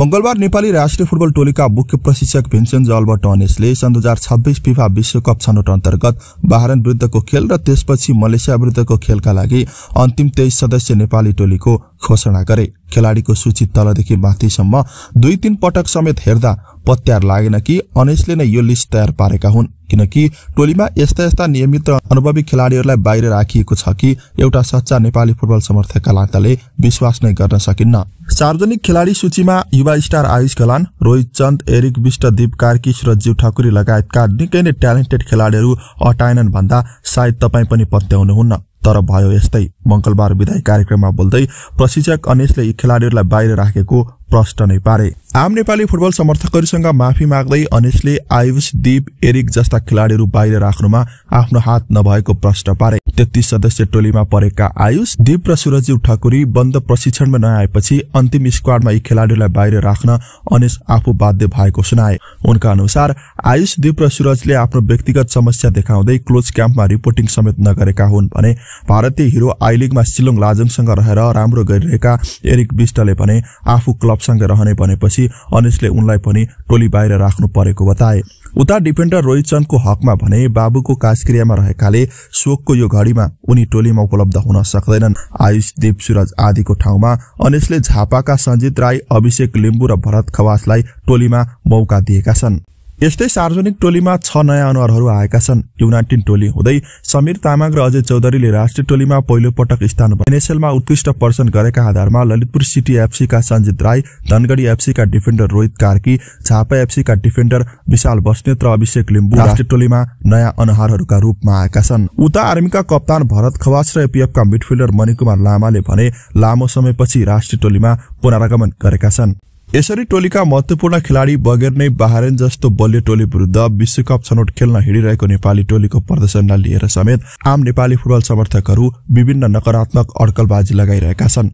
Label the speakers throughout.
Speaker 1: मंगलबार नेपाली राष्ट्रिय फुटबल टोलीका मुख्य प्रशिक्षक भीमसेन अल्बर्ट टोनेसले सन् दुई हजार छब्बिस फिफा विश्वकप छनौट अन्तर्गत बाहरन विरुद्धको खेल र त्यसपछि मलेसिया विरुद्धको खेलका लागि अन्तिम तेइस सदस्य नेपाली टोलीको घोषणा गरे खेलाड़ीको सूची तलदेखि माथिसम्म दुई तीन पटक समेत हेर्दा पत्यार लागेन कि अनेसले नै यो लिस्ट तयार पारेका हुन् किनकि टोलीमा यस्ता यस्ता नियमित र अनुभवी खेलाड़ीहरूलाई बाहिर राखिएको छ कि एउटा सच्चा नेपाली फुटबल समर्थकका लाग्दाले विश्वास नै गर्न सकिन्न सार्वजनिक खेलाडी सूचीमा युवा स्टार आयुष गलान रोहित चन्द एरिक विष्ट दीप कार्किस र जीव ठकुरी लगायतका निकै नै ट्यालेन्टेड खेलाड़ीहरू अटाएनन् भन्दा सायद तपाईँ पनि पत्याउनुहुन्न तर भयो यस्तै मंगलबार विधायक कार्यक्रममा बोल्दै प्रशिक्षक अनेशले यी खेलाड़ीहरूलाई बाहिर राखेको प्रश्न नै पारे आम नेपाली फुटबल समर्थकहरूसँग माफी माग्दै अनिसले आयुष दीप एरिक जस्ता खेलाड़ीहरू बाहिर राख्नुमा आफ्नो हात नभएको प्रश्न पारे तेत्तीस सदस्य टोलीमा परेका आयुष दीप र सुरजी ठकुरी बन्द प्रशिक्षणमा नआएपछि अन्तिम स्क्वाडमा यी खेलाड़ीलाई बाहिर राख्न अनिस आफू बाध्य भएको सुनाए उनका अनुसार आयुष दीप र सुरजले आफ्नो व्यक्तिगत समस्या देखाउँदै क्लोज क्याम्पमा रिपोर्टिङ समेत नगरेका हुन् भने भारतीय हिरो आई लिगमा सिलोङ लाजमसँग रहेर राम्रो गरिरहेका एरिक विष्टले भने आफू क्लबसँग रहने भनेपछि गरेपछि अनिसले उनलाई पनि टोली बाहिर राख्नु परेको बताए उता डिफेन्डर रोहित चन्दको हकमा भने बाबुको काजक्रियामा रहेकाले शोकको यो घड़ीमा उनी टोलीमा उपलब्ध हुन सक्दैनन् आयुष सूरज आदिको ठाउँमा अनिसले झापाका सञ्जित राई अभिषेक लिम्बू र भरत खवासलाई टोलीमा मौका दिएका छन् यस्तै सार्वजनिक टोलीमा छ नयाँ अनुहारहरू आएका छन् युनाइटेड टोली हुँदै समीर तामाङ र अजय चौधरीले राष्ट्रिय टोलीमा पहिलो पटक स्थान एनएसएलमा उत्कृष्ट प्रदर्शन गरेका आधारमा ललितपुर सिटी एफसीका सञ्जित राई धनगढी एफसीका डिफेन्डर रोहित कार्की झापा एफसीका डिफेन्डर विशाल बस्नेत र अभिषेक लिम्बु राष्ट्रिय टोलीमा नयाँ अनुहारहरूका रूपमा आएका छन् उता आर्मीका कप्तान भरत खवास र एपिएफका मिडफिल्डर मणिकुमार लामाले भने लामो समयपछि राष्ट्रिय टोलीमा पुनरागमन गरेका छन् यसरी टोलीका महत्वपूर्ण खेलाडी बगेर नै बाहारेन जस्तो बलियो टोली विरुद्ध विश्वकप छनौट खेल्न हिँडिरहेको नेपाली टोलीको प्रदर्शनलाई लिएर समेत आम नेपाली फुटबल समर्थकहरू विभिन्न नकारात्मक अड्कलबाजी लगाइरहेका छन्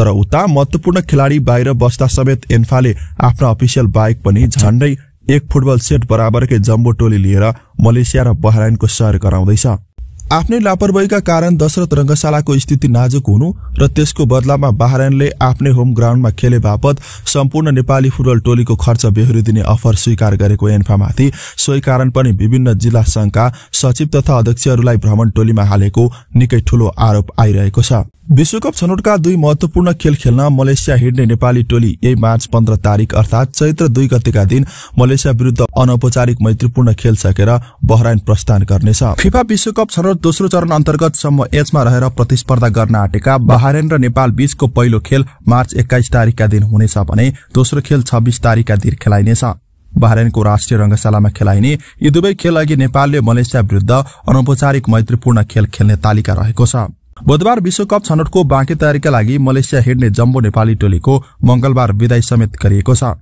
Speaker 1: तर उता महत्वपूर्ण खेलाडी बाहिर बस्दा समेत एन्फाले आफ्ना अफिसियल बाहेक पनि झण्डै एक फुटबल सेट बराबरकै जम्बो टोली लिएर मलेसिया र बहराइनको सर गराउँदैछ आफ्नै लापरवाहीका कारण दशरथ रङ्गशालाको स्थिति नाजुक हुनु र त्यसको बदलामा बाहरेनले आफ्नै होम ग्राउन्डमा खेले बापत सम्पूर्ण नेपाली फुटबल टोलीको खर्च दिने अफर स्वीकार गरेको एन्फामाथि सोही कारण पनि विभिन्न जिल्ला संघका सचिव तथा अध्यक्षहरूलाई भ्रमण टोलीमा हालेको निकै ठूलो आरोप आइरहेको छ विश्वकप छनौटका दुई महत्वपूर्ण खेल खेल्न मलेसिया हिँड्ने नेपाली टोली यही मार्च पन्ध्र तारिक अर्थात चैत्र दुई गतिका दिन मलेसिया विरूद्ध अनौपचारिक मैत्रीपूर्ण खेल सकेर बहराइन प्रस्थान गर्नेछ फिफा विश्वकप छनौट दोस्रो चरण अन्तर्गत सम्म एचमा रहेर प्रतिस्पर्धा गर्न आँटेका बहरेन र नेपाल बीचको पहिलो खेल मार्च एक्काइस तारिकका दिन हुनेछ भने दोस्रो खेल छब्बिस तारिकका दिन खेलाइनेछ बहरेनको राष्ट्रिय रंगशालामा खेलाइने यी दुवै खेल अघि नेपालले मलेसिया विरूद्ध अनौपचारिक मैत्रीपूर्ण खेल खेल्ने तालिका रहेको छ बुधबार विश्वकप छनौटको बाँकी तयारीका लागि मलेसिया हिँड्ने जम्बो नेपाली टोलीको मंगलबार विदाई समेत गरिएको छ